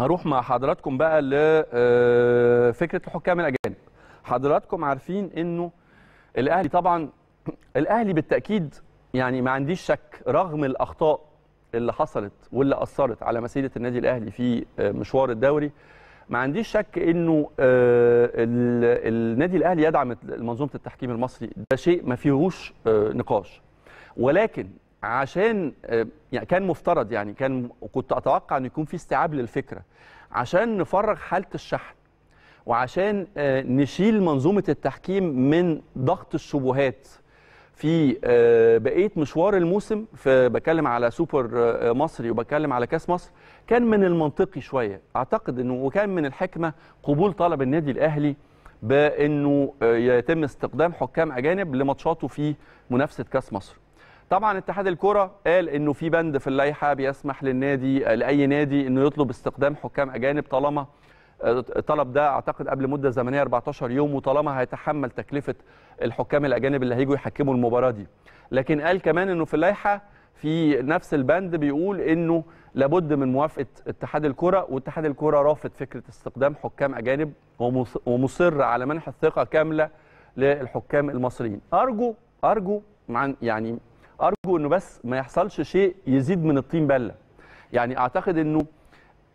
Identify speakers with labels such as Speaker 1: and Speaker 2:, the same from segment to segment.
Speaker 1: هروح مع حضراتكم بقى لفكره آه، الحكام الاجانب حضراتكم عارفين انه الاهلي طبعا الاهلي بالتاكيد يعني ما عنديش شك رغم الاخطاء اللي حصلت واللي اثرت على مسيره النادي الاهلي في آه، مشوار الدوري ما عنديش شك انه آه، النادي الاهلي يدعم منظومه التحكيم المصري ده شيء ما فيهوش نقاش ولكن عشان آه، يعني كان مفترض يعني كان كنت اتوقع ان يكون في استيعاب للفكره عشان نفرغ حاله الشحن وعشان آه، نشيل منظومه التحكيم من ضغط الشبهات في آه، بقيه مشوار الموسم في بكلم على سوبر مصري وبتكلم على كاس مصر كان من المنطقي شويه اعتقد انه وكان من الحكمه قبول طلب النادي الاهلي بانه يتم استقدام حكام اجانب لماتشاته في منافسه كاس مصر طبعا اتحاد الكره قال انه في بند في اللائحه بيسمح للنادي لاي نادي انه يطلب استخدام حكام اجانب طالما الطلب آه، ده اعتقد قبل مده زمنيه 14 يوم وطالما هيتحمل تكلفه الحكام الاجانب اللي هيجوا يحكموا المباراه دي لكن قال كمان انه في اللائحه في نفس البند بيقول انه لابد من موافقه اتحاد الكره واتحاد الكره رافض فكره استخدام حكام اجانب ومصر على منح الثقه كامله للحكام المصريين ارجو ارجو يعني ارجو انه بس ما يحصلش شيء يزيد من الطين بله يعني اعتقد انه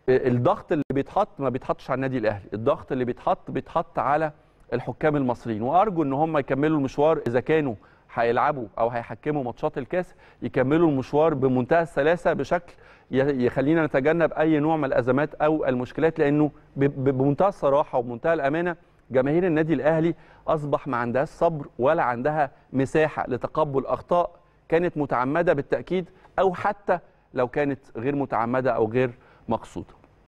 Speaker 1: الضغط اللي بيتحط ما بيتحطش على النادي الاهلي الضغط اللي بيتحط بيتحط على الحكام المصريين وارجو ان هم يكملوا المشوار اذا كانوا هيلعبوا او هيحكموا ماتشات الكاس يكملوا المشوار بمنتهى السلاسه بشكل يخلينا نتجنب اي نوع من الازمات او المشكلات لانه بمنتهى الصراحه وبمنتهى الامانه جماهير النادي الاهلي اصبح ما عندهاش صبر ولا عندها مساحه لتقبل اخطاء كانت متعمده بالتاكيد او حتى لو كانت غير متعمده او غير مقصوده